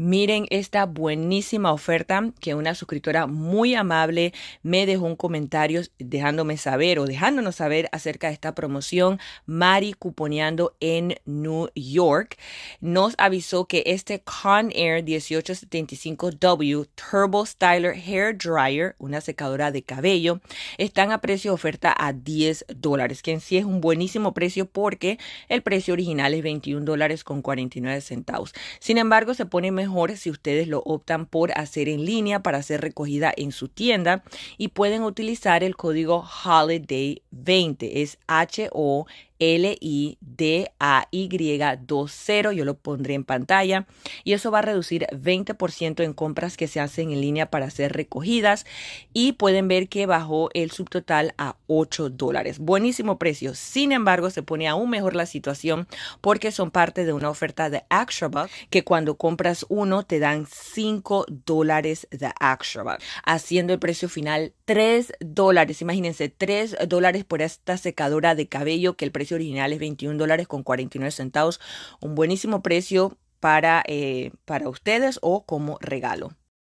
Miren esta buenísima oferta que una suscriptora muy amable me dejó un comentario dejándome saber o dejándonos saber acerca de esta promoción Mari Cuponeando en New York. Nos avisó que este Conair 1875W Turbo Styler Hair Dryer, una secadora de cabello, están a precio de oferta a 10 dólares, que en sí es un buenísimo precio porque el precio original es 21 dólares con centavos. Sin embargo, se pone mejor si ustedes lo optan por hacer en línea para ser recogida en su tienda y pueden utilizar el código HOLIDAY20, es H O l i y 20 Yo lo pondré en pantalla. Y eso va a reducir 20% en compras que se hacen en línea para ser recogidas. Y pueden ver que bajó el subtotal a 8 dólares. Buenísimo precio. Sin embargo, se pone aún mejor la situación porque son parte de una oferta de actual que cuando compras uno te dan 5 dólares de actual haciendo el precio final 3 dólares. Imagínense, 3 dólares por esta secadora de cabello que el precio originales original es 21 dólares con 49 centavos. Un buenísimo precio para, eh, para ustedes o como regalo.